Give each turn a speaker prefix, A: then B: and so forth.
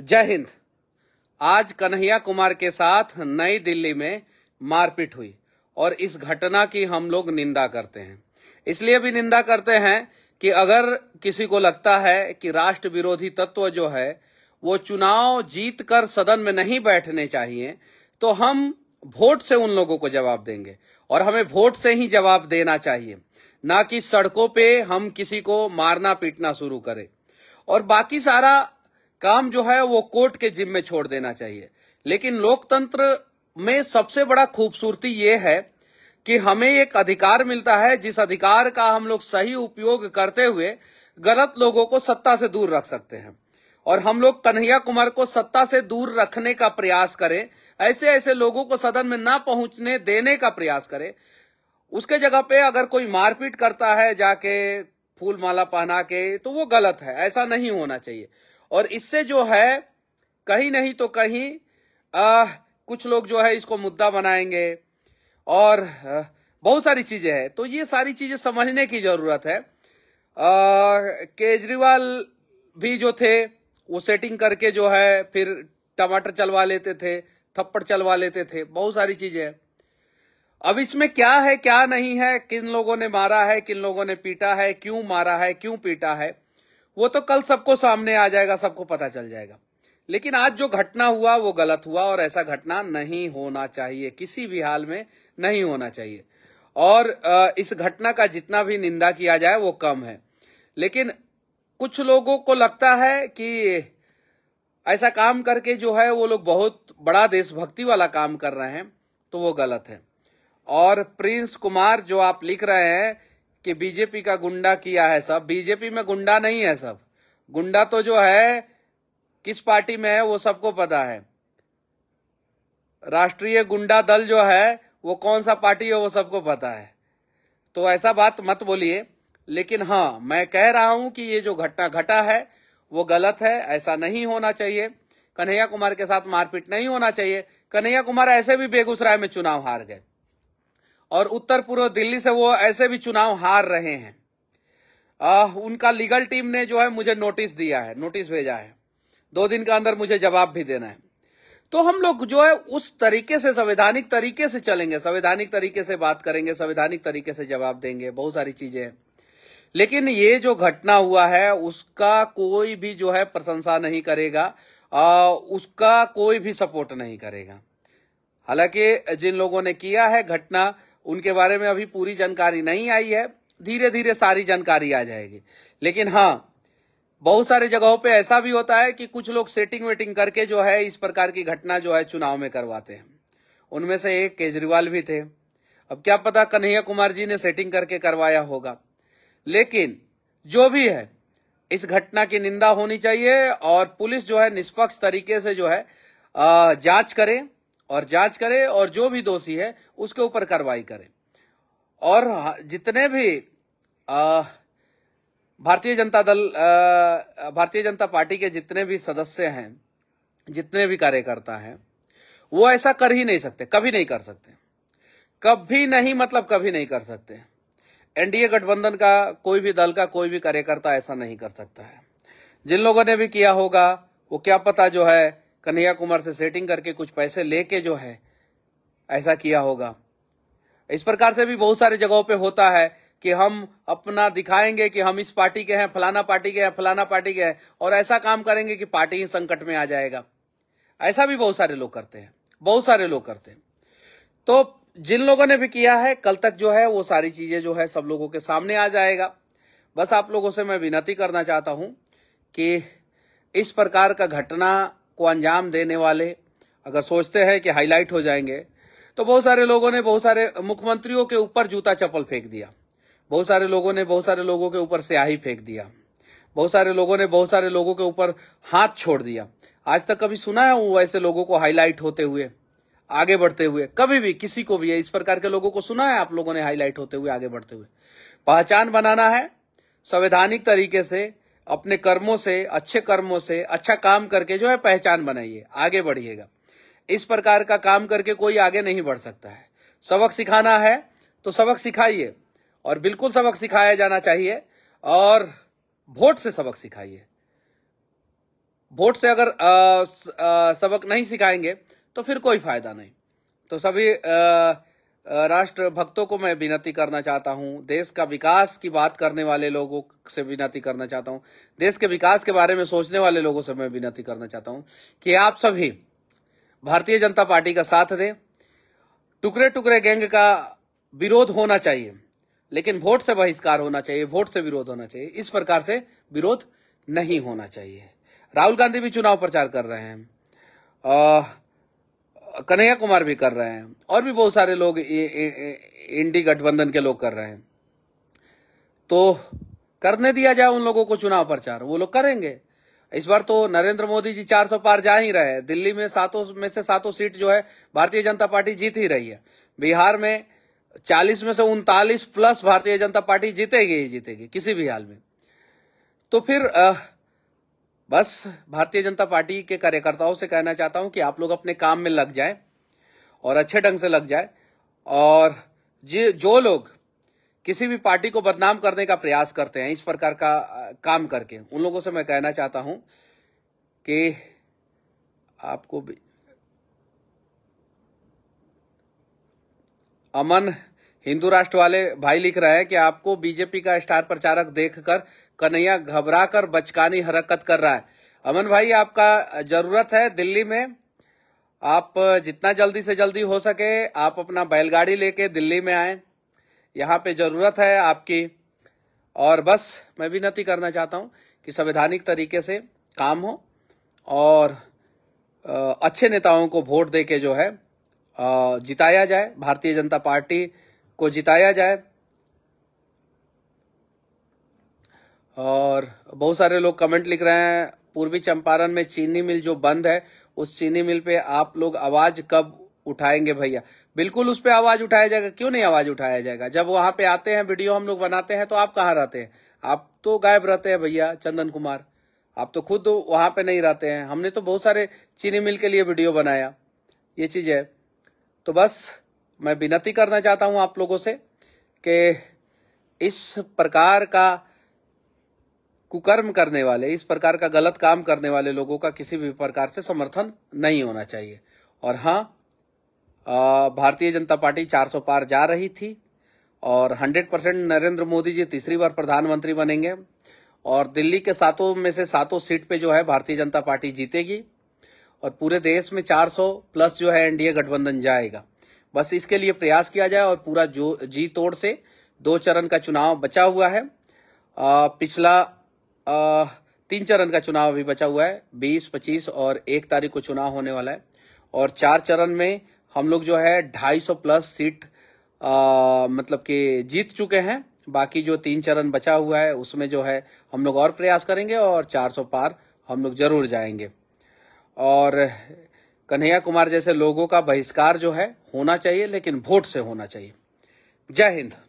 A: जय हिंद आज कन्हैया कुमार के साथ नई दिल्ली में मारपीट हुई और इस घटना की हम लोग निंदा करते हैं इसलिए भी निंदा करते हैं कि अगर किसी को लगता है कि राष्ट्र विरोधी तत्व जो है वो चुनाव जीत कर सदन में नहीं बैठने चाहिए तो हम वोट से उन लोगों को जवाब देंगे और हमें वोट से ही जवाब देना चाहिए ना कि सड़कों पे हम किसी को मारना पीटना शुरू करें और बाकी सारा काम जो है वो कोर्ट के जिम में छोड़ देना चाहिए लेकिन लोकतंत्र में सबसे बड़ा खूबसूरती ये है कि हमें एक अधिकार मिलता है जिस अधिकार का हम लोग सही उपयोग करते हुए गलत लोगों को सत्ता से दूर रख सकते हैं और हम लोग कन्हैया कुमार को सत्ता से दूर रखने का प्रयास करें ऐसे ऐसे लोगों को सदन में ना पहुंचने देने का प्रयास करें उसके जगह पे अगर कोई मारपीट करता है जाके फूल माला पहना के तो वो गलत है ऐसा नहीं होना चाहिए और इससे जो है कहीं नहीं तो कहीं आ, कुछ लोग जो है इसको मुद्दा बनाएंगे और आ, बहुत सारी चीजें हैं तो ये सारी चीजें समझने की जरूरत है केजरीवाल भी जो थे वो सेटिंग करके जो है फिर टमाटर चलवा लेते थे थप्पड़ चलवा लेते थे बहुत सारी चीजें अब इसमें क्या है क्या नहीं है किन लोगों ने मारा है किन लोगों ने पीटा है क्यों मारा है क्यों पीटा है वो तो कल सबको सामने आ जाएगा सबको पता चल जाएगा लेकिन आज जो घटना हुआ वो गलत हुआ और ऐसा घटना नहीं होना चाहिए किसी भी हाल में नहीं होना चाहिए और इस घटना का जितना भी निंदा किया जाए वो कम है लेकिन कुछ लोगों को लगता है कि ऐसा काम करके जो है वो लोग बहुत बड़ा देशभक्ति वाला काम कर रहे हैं तो वो गलत है और प्रिंस कुमार जो आप लिख रहे हैं कि बीजेपी का गुंडा किया है सब बीजेपी में गुंडा नहीं है सब गुंडा तो जो है किस पार्टी में है वो सबको पता है राष्ट्रीय गुंडा दल जो है वो कौन सा पार्टी है वो सबको पता है तो ऐसा बात मत बोलिए लेकिन हाँ मैं कह रहा हूं कि ये जो घटना घटा है वो गलत है ऐसा नहीं होना चाहिए कन्हैया कुमार के साथ मारपीट नहीं होना चाहिए कन्हैया कुमार ऐसे भी बेगूसराय में चुनाव हार गए और उत्तर पूर्व दिल्ली से वो ऐसे भी चुनाव हार रहे हैं आ, उनका लीगल टीम ने जो है मुझे नोटिस दिया है नोटिस भेजा है दो दिन के अंदर मुझे जवाब भी देना है तो हम लोग जो है उस तरीके से संवैधानिक तरीके से चलेंगे संवैधानिक तरीके से बात करेंगे संवैधानिक तरीके से जवाब देंगे बहुत सारी चीजें लेकिन ये जो घटना हुआ है उसका कोई भी जो है प्रशंसा नहीं करेगा आ, उसका कोई भी सपोर्ट नहीं करेगा हालांकि जिन लोगों ने किया है घटना उनके बारे में अभी पूरी जानकारी नहीं आई है धीरे धीरे सारी जानकारी आ जाएगी लेकिन हाँ बहुत सारे जगहों पे ऐसा भी होता है कि कुछ लोग सेटिंग वेटिंग करके जो है इस प्रकार की घटना जो है चुनाव में करवाते हैं उनमें से एक केजरीवाल भी थे अब क्या पता कन्हैया कुमार जी ने सेटिंग करके करवाया होगा लेकिन जो भी है इस घटना की निंदा होनी चाहिए और पुलिस जो है निष्पक्ष तरीके से जो है जांच करें और जांच करे और जो भी दोषी है उसके ऊपर कार्रवाई करे और जितने भी भारतीय जनता दल भारतीय जनता पार्टी के जितने भी सदस्य हैं जितने भी कार्यकर्ता हैं वो ऐसा कर ही नहीं सकते कभी नहीं कर सकते कभी नहीं मतलब कभी नहीं कर सकते एनडीए गठबंधन का कोई भी दल का कोई भी कार्यकर्ता ऐसा नहीं कर सकता है जिन लोगों ने भी किया होगा वो क्या पता जो है कन्हैया कुमार से सेटिंग करके कुछ पैसे लेके जो है ऐसा किया होगा इस प्रकार से भी बहुत सारे जगहों पे होता है कि हम अपना दिखाएंगे कि हम इस पार्टी के हैं फलाना पार्टी के हैं फलाना पार्टी के हैं और ऐसा काम करेंगे कि पार्टी ही संकट में आ जाएगा ऐसा भी बहुत सारे लोग करते हैं बहुत सारे लोग करते हैं तो जिन लोगों ने भी किया है कल तक जो है वो सारी चीजें जो है सब लोगों के सामने आ जाएगा बस आप लोगों से मैं विनती करना चाहता हूं कि इस प्रकार का घटना को अंजाम देने वाले अगर सोचते हैं कि हाईलाइट हो जाएंगे तो बहुत सारे लोगों ने बहुत सारे मुख्यमंत्रियों के ऊपर जूता चप्पल फेंक दिया बहुत सारे लोगों ने बहुत सारे लोगों के ऊपर स्याही फेंक दिया बहुत सारे लोगों ने बहुत सारे लोगों के ऊपर हाथ छोड़ दिया आज तक कभी सुना हूं ऐसे लोगों को हाईलाइट होते हुए आगे बढ़ते हुए कभी भी किसी को भी है इस प्रकार के लोगों को सुना है आप लोगों ने हाईलाइट होते हुए आगे बढ़ते हुए पहचान बनाना है संवैधानिक तरीके से अपने कर्मों से अच्छे कर्मों से अच्छा काम करके जो है पहचान बनाइए आगे बढ़िएगा इस प्रकार का काम करके कोई आगे नहीं बढ़ सकता है सबक सिखाना है तो सबक सिखाइए और बिल्कुल सबक सिखाया जाना चाहिए और वोट से सबक सिखाइए वोट से अगर आ, आ, सबक नहीं सिखाएंगे तो फिर कोई फायदा नहीं तो सभी आ, राष्ट्र भक्तों को मैं विनती करना चाहता हूं देश का विकास की बात करने वाले लोगों से विनती करना चाहता हूं देश के विकास के बारे में सोचने वाले लोगों से मैं विनती करना चाहता हूं कि आप सभी भारतीय जनता पार्टी का साथ दें टुकड़े टुकड़े गैंग का विरोध होना चाहिए लेकिन वोट से बहिष्कार होना चाहिए वोट से विरोध होना चाहिए इस प्रकार से विरोध नहीं होना चाहिए राहुल गांधी भी चुनाव प्रचार कर रहे हैं कन्हैया कुमार भी कर रहे हैं और भी बहुत सारे लोग इंडी गठबंधन के लोग कर रहे हैं तो करने दिया जाए उन लोगों को चुनाव प्रचार वो लोग करेंगे इस बार तो नरेंद्र मोदी जी 400 पार जा ही रहे हैं दिल्ली में सातों में से सातों सीट जो है भारतीय जनता पार्टी जीत ही रही है बिहार में 40 में से उनतालीस प्लस भारतीय जनता पार्टी जीतेगी ही जीतेगी किसी भी हाल में तो फिर आ, बस भारतीय जनता पार्टी के कार्यकर्ताओं से कहना चाहता हूं कि आप लोग अपने काम में लग जाएं और अच्छे ढंग से लग जाए और जो लोग किसी भी पार्टी को बदनाम करने का प्रयास करते हैं इस प्रकार का काम करके उन लोगों से मैं कहना चाहता हूं कि आपको भी अमन हिंदू राष्ट्र वाले भाई लिख रहे हैं कि आपको बीजेपी का स्टार प्रचारक देखकर कन्हैया घबरा कर बचकानी हरकत कर रहा है अमन भाई आपका जरूरत है दिल्ली में आप जितना जल्दी से जल्दी हो सके आप अपना बैलगाड़ी लेके दिल्ली में आए यहाँ पे जरूरत है आपकी और बस मैं विनती करना चाहता हूँ कि संवैधानिक तरीके से काम हो और अच्छे नेताओं को वोट दे के जो है जिताया जाए भारतीय जनता पार्टी को जिताया जाए और बहुत सारे लोग कमेंट लिख रहे हैं पूर्वी चंपारण में चीनी मिल जो बंद है उस चीनी मिल पे आप लोग आवाज कब उठाएंगे भैया बिल्कुल उस पर आवाज उठाया जाएगा क्यों नहीं आवाज उठाया जाएगा जब वहां पे आते हैं वीडियो हम लोग बनाते हैं तो आप कहाँ रहते हैं आप तो गायब रहते हैं भैया चंदन कुमार आप तो खुद वहां पे नहीं रहते हैं हमने तो बहुत सारे चीनी मिल के लिए वीडियो बनाया ये चीज है तो बस मैं विनती करना चाहता हूं आप लोगों से कि इस प्रकार का कुकर्म करने वाले इस प्रकार का गलत काम करने वाले लोगों का किसी भी प्रकार से समर्थन नहीं होना चाहिए और हाँ भारतीय जनता पार्टी 400 पार जा रही थी और 100 परसेंट नरेंद्र मोदी जी तीसरी बार प्रधानमंत्री बनेंगे और दिल्ली के सातों में से सातों सीट पे जो है भारतीय जनता पार्टी जीतेगी और पूरे देश में 400 प्लस जो है एनडीए गठबंधन जाएगा बस इसके लिए प्रयास किया जाए और पूरा जो जी तोड़ से दो चरण का चुनाव बचा हुआ है आ, पिछला आ, तीन चरण का चुनाव अभी बचा हुआ है बीस पच्चीस और एक तारीख को चुनाव होने वाला है और चार चरण में हम लोग जो है ढाई सौ प्लस सीट आ, मतलब कि जीत चुके हैं बाकी जो तीन चरण बचा हुआ है उसमें जो है हम लोग और प्रयास करेंगे और 400 पार हम लोग जरूर जाएंगे और कन्हैया कुमार जैसे लोगों का बहिष्कार जो है होना चाहिए लेकिन वोट से होना चाहिए जय हिंद